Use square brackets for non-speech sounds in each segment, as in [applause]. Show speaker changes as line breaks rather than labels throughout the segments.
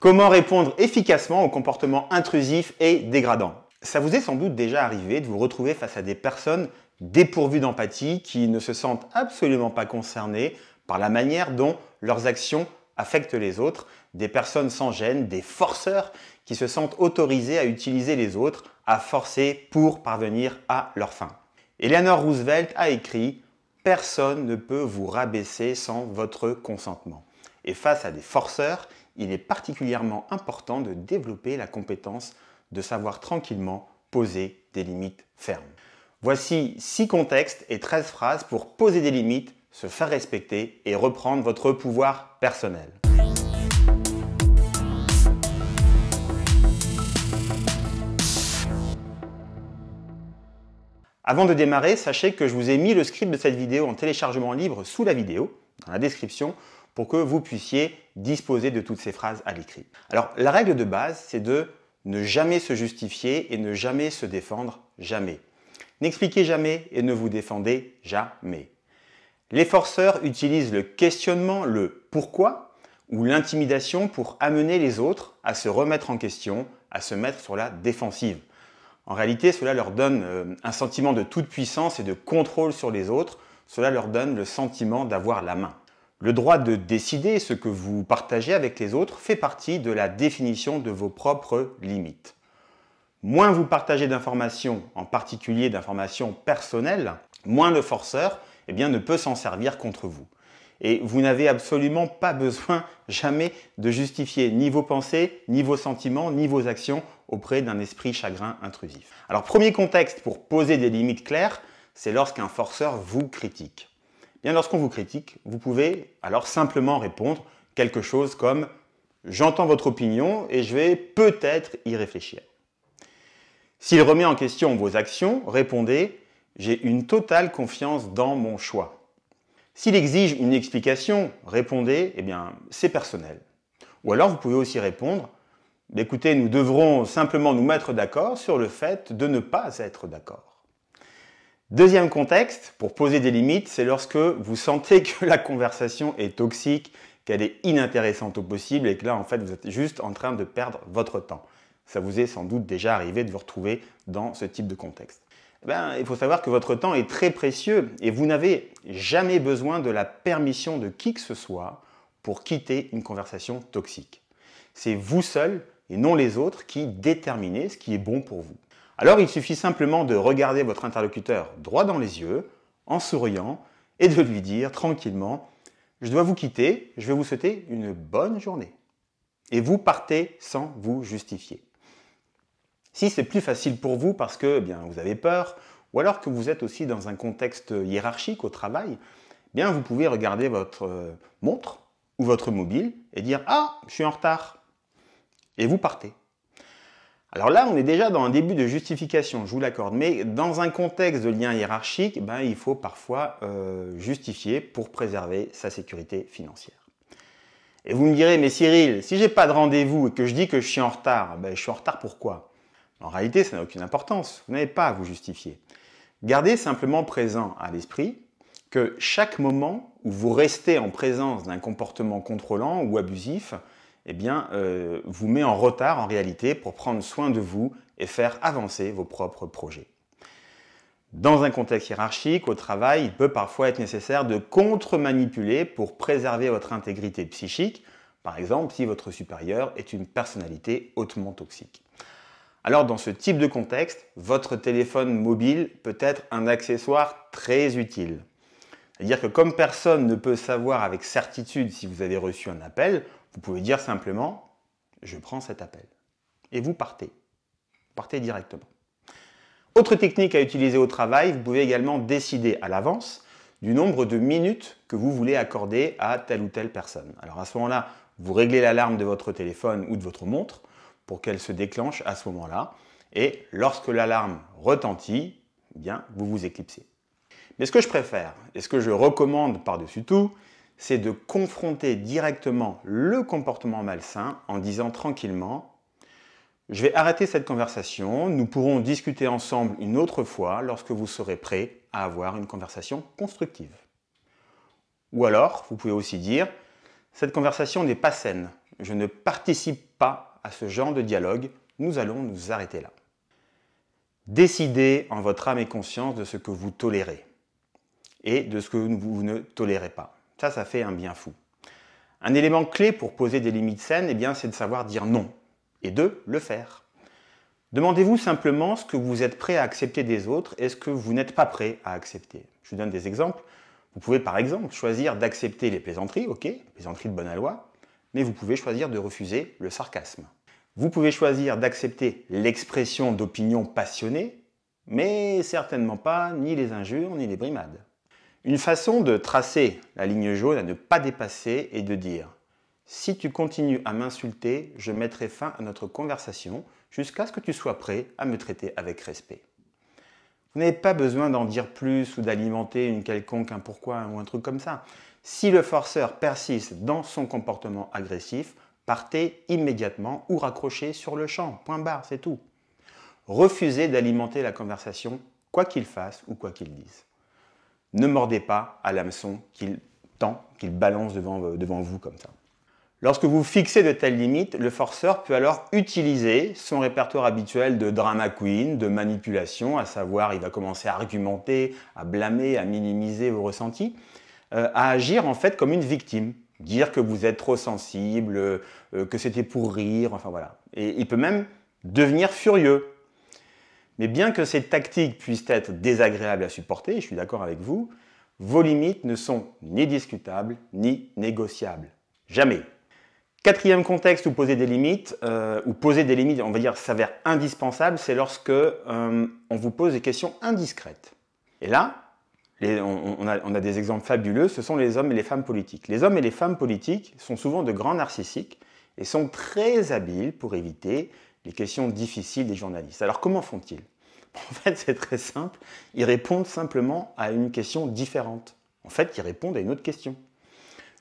Comment répondre efficacement aux comportements intrusifs et dégradants Ça vous est sans doute déjà arrivé de vous retrouver face à des personnes dépourvues d'empathie qui ne se sentent absolument pas concernées par la manière dont leurs actions affectent les autres, des personnes sans gêne, des forceurs qui se sentent autorisés à utiliser les autres, à forcer pour parvenir à leur fin. Eleanor Roosevelt a écrit Personne ne peut vous rabaisser sans votre consentement. Et face à des forceurs, il est particulièrement important de développer la compétence de savoir tranquillement poser des limites fermes. Voici 6 contextes et 13 phrases pour poser des limites, se faire respecter et reprendre votre pouvoir personnel. Avant de démarrer, sachez que je vous ai mis le script de cette vidéo en téléchargement libre sous la vidéo, dans la description, pour que vous puissiez disposer de toutes ces phrases à l'écrit. Alors la règle de base, c'est de ne jamais se justifier et ne jamais se défendre, jamais. N'expliquez jamais et ne vous défendez jamais. Les forceurs utilisent le questionnement, le pourquoi ou l'intimidation pour amener les autres à se remettre en question, à se mettre sur la défensive. En réalité, cela leur donne euh, un sentiment de toute puissance et de contrôle sur les autres. Cela leur donne le sentiment d'avoir la main. Le droit de décider ce que vous partagez avec les autres fait partie de la définition de vos propres limites. Moins vous partagez d'informations, en particulier d'informations personnelles, moins le forceur eh bien, ne peut s'en servir contre vous. Et vous n'avez absolument pas besoin [laughs] jamais de justifier ni vos pensées, ni vos sentiments, ni vos actions auprès d'un esprit chagrin intrusif. Alors premier contexte pour poser des limites claires, c'est lorsqu'un forceur vous critique. Eh lorsqu'on vous critique, vous pouvez alors simplement répondre quelque chose comme J'entends votre opinion et je vais peut-être y réfléchir. S'il remet en question vos actions, répondez J'ai une totale confiance dans mon choix. S'il exige une explication, répondez Eh bien, c'est personnel. Ou alors vous pouvez aussi répondre Écoutez, nous devrons simplement nous mettre d'accord sur le fait de ne pas être d'accord. Deuxième contexte, pour poser des limites, c'est lorsque vous sentez que la conversation est toxique, qu'elle est inintéressante au possible et que là, en fait, vous êtes juste en train de perdre votre temps. Ça vous est sans doute déjà arrivé de vous retrouver dans ce type de contexte. Eh ben, il faut savoir que votre temps est très précieux et vous n'avez jamais besoin de la permission de qui que ce soit pour quitter une conversation toxique. C'est vous seul et non les autres qui déterminez ce qui est bon pour vous. Alors il suffit simplement de regarder votre interlocuteur droit dans les yeux, en souriant, et de lui dire tranquillement ⁇ Je dois vous quitter, je vais vous souhaiter une bonne journée ⁇ Et vous partez sans vous justifier. Si c'est plus facile pour vous parce que eh bien, vous avez peur, ou alors que vous êtes aussi dans un contexte hiérarchique au travail, eh bien vous pouvez regarder votre euh, montre ou votre mobile et dire ⁇ Ah, je suis en retard !⁇ Et vous partez. Alors là, on est déjà dans un début de justification, je vous l'accorde, mais dans un contexte de lien hiérarchique, ben, il faut parfois euh, justifier pour préserver sa sécurité financière. Et vous me direz, mais Cyril, si j'ai pas de rendez-vous et que je dis que je suis en retard, ben, je suis en retard pourquoi En réalité, ça n'a aucune importance, vous n'avez pas à vous justifier. Gardez simplement présent à l'esprit que chaque moment où vous restez en présence d'un comportement contrôlant ou abusif, eh bien, euh, vous met en retard en réalité pour prendre soin de vous et faire avancer vos propres projets. Dans un contexte hiérarchique, au travail, il peut parfois être nécessaire de contre-manipuler pour préserver votre intégrité psychique, par exemple si votre supérieur est une personnalité hautement toxique. Alors dans ce type de contexte, votre téléphone mobile peut être un accessoire très utile. C'est-à-dire que comme personne ne peut savoir avec certitude si vous avez reçu un appel, vous pouvez dire simplement, je prends cet appel. Et vous partez. partez directement. Autre technique à utiliser au travail, vous pouvez également décider à l'avance du nombre de minutes que vous voulez accorder à telle ou telle personne. Alors à ce moment-là, vous réglez l'alarme de votre téléphone ou de votre montre pour qu'elle se déclenche à ce moment-là. Et lorsque l'alarme retentit, eh bien, vous vous éclipsez. Mais ce que je préfère et ce que je recommande par-dessus tout, c'est de confronter directement le comportement malsain en disant tranquillement je vais arrêter cette conversation, nous pourrons discuter ensemble une autre fois lorsque vous serez prêt à avoir une conversation constructive. Ou alors, vous pouvez aussi dire, cette conversation n'est pas saine, je ne participe pas à ce genre de dialogue, nous allons nous arrêter là. Décidez en votre âme et conscience de ce que vous tolérez et de ce que vous ne tolérez pas. Ça, ça fait un bien fou. Un élément clé pour poser des limites saines, eh bien, c'est de savoir dire non. Et de le faire. Demandez-vous simplement ce que vous êtes prêt à accepter des autres et ce que vous n'êtes pas prêt à accepter. Je vous donne des exemples. Vous pouvez par exemple choisir d'accepter les plaisanteries, ok, plaisanteries de bonne loi, mais vous pouvez choisir de refuser le sarcasme. Vous pouvez choisir d'accepter l'expression d'opinions passionnées, mais certainement pas ni les injures ni les brimades. Une façon de tracer la ligne jaune à ne pas dépasser est de dire Si tu continues à m'insulter, je mettrai fin à notre conversation jusqu'à ce que tu sois prêt à me traiter avec respect. Vous n'avez pas besoin d'en dire plus ou d'alimenter une quelconque un pourquoi ou un truc comme ça. Si le forceur persiste dans son comportement agressif, partez immédiatement ou raccrochez sur le champ. Point barre, c'est tout. Refusez d'alimenter la conversation quoi qu'il fasse ou quoi qu'il dise ne mordez pas à l'hameçon qu'il tend, qu'il balance devant, euh, devant vous comme ça. Lorsque vous fixez de telles limites, le forceur peut alors utiliser son répertoire habituel de drama queen, de manipulation, à savoir il va commencer à argumenter, à blâmer, à minimiser vos ressentis, euh, à agir en fait comme une victime, dire que vous êtes trop sensible, euh, que c'était pour rire, enfin voilà. Et il peut même devenir furieux mais bien que ces tactiques puissent être désagréables à supporter, je suis d'accord avec vous, vos limites ne sont ni discutables ni négociables. Jamais. Quatrième contexte où poser des limites, euh, où poser des limites, on va dire, s'avère indispensable, c'est lorsque euh, on vous pose des questions indiscrètes. Et là, on, a, des exemples fabuleux, ce sont les hommes et les femmes politiques. Les hommes et les femmes politiques sont souvent de grands narcissiques et sont très habiles pour éviter les questions difficiles des journalistes. Alors comment font-ils En fait, c'est très simple. Ils répondent simplement à une question différente. En fait, ils répondent à une autre question.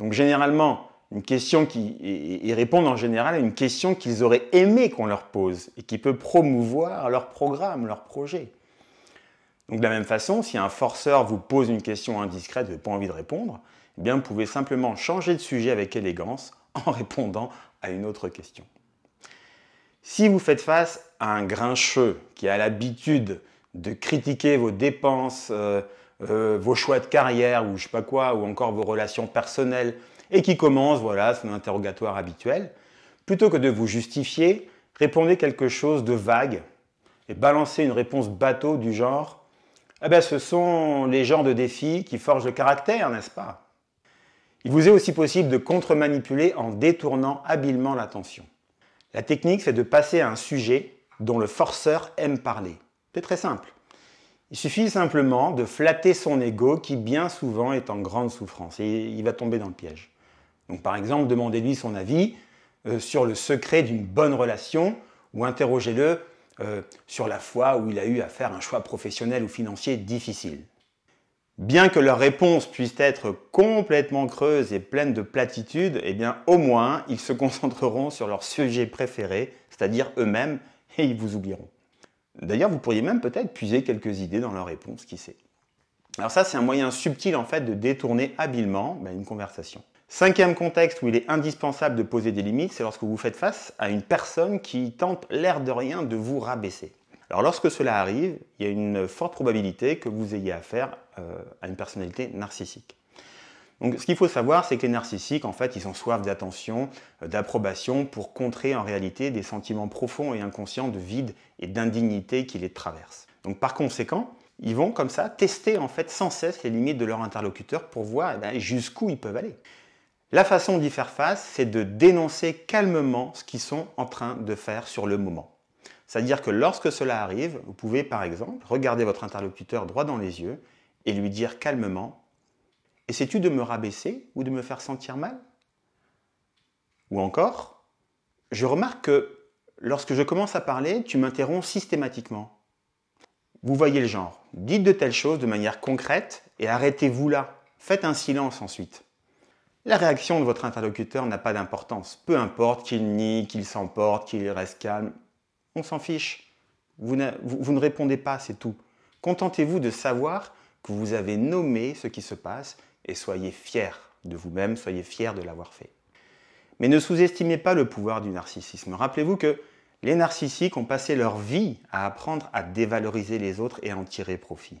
Donc généralement, une question ils répondent en général à une question qu'ils auraient aimé qu'on leur pose et qui peut promouvoir leur programme, leur projet. Donc de la même façon, si un forceur vous pose une question indiscrète, vous n'avez pas envie de répondre, eh bien vous pouvez simplement changer de sujet avec élégance en [laughs] répondant à une autre question. Si vous faites face à un grincheux qui a l'habitude de critiquer vos dépenses, euh, euh, vos choix de carrière ou je sais pas quoi, ou encore vos relations personnelles, et qui commence, voilà, son interrogatoire habituel, plutôt que de vous justifier, répondez quelque chose de vague et balancez une réponse bateau du genre eh ben ce sont les genres de défis qui forgent le caractère, n'est-ce pas Il vous est aussi possible de contre-manipuler en détournant habilement l'attention. La technique, c'est de passer à un sujet dont le forceur aime parler. C'est très simple. Il suffit simplement de flatter son ego qui bien souvent est en grande souffrance et il va tomber dans le piège. Donc par exemple, demandez-lui son avis euh, sur le secret d'une bonne relation ou interrogez-le euh, sur la fois où il a eu à faire un choix professionnel ou financier difficile. Bien que leurs réponses puissent être complètement creuses et pleines de platitudes, eh bien au moins ils se concentreront sur leur sujet préféré, c'est-à-dire eux-mêmes, et ils vous oublieront. D'ailleurs, vous pourriez même peut-être puiser quelques idées dans leurs réponses, qui sait. Alors ça, c'est un moyen subtil en fait de détourner habilement ben, une conversation. Cinquième contexte où il est indispensable de poser des limites, c'est lorsque vous faites face à une personne qui tente l'air de rien de vous rabaisser. Alors lorsque cela arrive, il y a une forte probabilité que vous ayez affaire euh, à une personnalité narcissique. Donc ce qu'il faut savoir, c'est que les narcissiques, en fait, ils ont soif d'attention, euh, d'approbation pour contrer en réalité des sentiments profonds et inconscients de vide et d'indignité qui les traversent. Donc par conséquent, ils vont comme ça tester en fait sans cesse les limites de leur interlocuteur pour voir eh ben, jusqu'où ils peuvent aller. La façon d'y faire face, c'est de dénoncer calmement ce qu'ils sont en train de faire sur le moment. C'est-à-dire que lorsque cela arrive, vous pouvez par exemple regarder votre interlocuteur droit dans les yeux et lui dire calmement ⁇ Essaies-tu de me rabaisser ou de me faire sentir mal ?⁇ Ou encore ⁇ Je remarque que lorsque je commence à parler, tu m'interromps systématiquement. Vous voyez le genre. Dites de telles choses de manière concrète et arrêtez-vous là. Faites un silence ensuite. La réaction de votre interlocuteur n'a pas d'importance. Peu importe qu'il nie, qu'il s'emporte, qu'il reste calme, on s'en fiche. Vous ne, répondez pas, c'est tout. Contentez-vous de savoir que vous avez nommé ce qui se passe et soyez fiers de vous-même, soyez fiers de l'avoir fait. Mais ne sous-estimez pas le pouvoir du narcissisme. Rappelez-vous que les narcissiques ont passé leur vie à apprendre à dévaloriser les autres et à en tirer profit.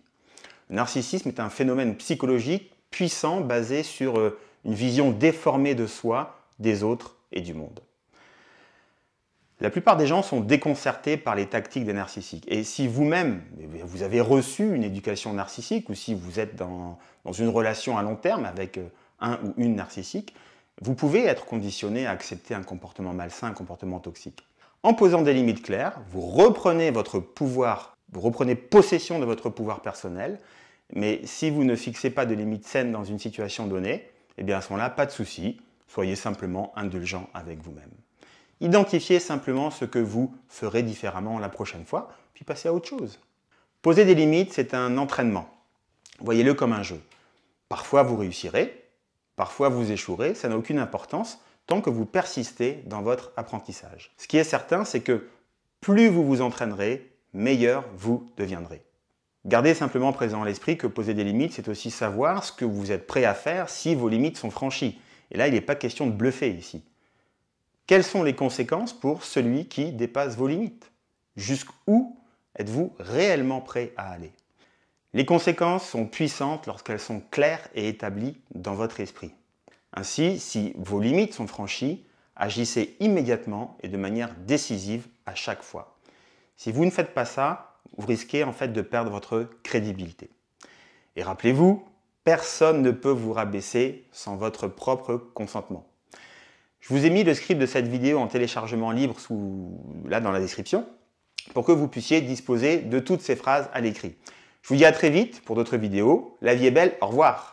Le narcissisme est un phénomène psychologique puissant basé sur euh, une vision déformée de soi, des autres et du monde. La plupart des gens sont déconcertés par les tactiques des narcissiques. Et si vous-même, eh vous avez reçu une éducation narcissique, ou si vous êtes dans, une relation à long terme avec euh, un ou une narcissique, vous pouvez être conditionné à accepter un comportement malsain, un comportement toxique. En posant des limites claires, vous reprenez votre pouvoir, vous reprenez possession de votre pouvoir personnel, mais si vous ne fixez pas de limites saines dans une situation donnée, eh bien à ce moment-là, pas de souci, soyez simplement indulgent avec vous-même. Identifiez simplement ce que vous ferez différemment la prochaine fois, puis passez à autre chose. Poser des limites, c'est un entraînement. Voyez-le comme un jeu. Parfois vous réussirez, parfois vous échouerez, ça n'a aucune importance tant que vous persistez dans votre apprentissage. Ce qui est certain, c'est que plus vous vous entraînerez, meilleur vous deviendrez. Gardez simplement présent à l'esprit que poser des limites, c'est aussi savoir ce que vous êtes prêt à faire si vos limites sont franchies. Et là, il n'est pas question de bluffer ici. Quelles sont les conséquences pour celui qui dépasse vos limites Jusqu'où êtes-vous réellement prêt à aller Les conséquences sont puissantes lorsqu'elles sont claires et établies dans votre esprit. Ainsi, si vos limites sont franchies, agissez immédiatement et de manière décisive à chaque fois. Si vous ne faites pas ça, vous risquez en fait de perdre votre crédibilité. Et rappelez-vous, personne ne peut vous rabaisser sans votre propre consentement. Je vous ai mis le script de cette vidéo en téléchargement libre sous, là dans la description pour que vous puissiez disposer de toutes ces phrases à l'écrit. Je vous dis à très vite pour d'autres vidéos. La vie est belle, au revoir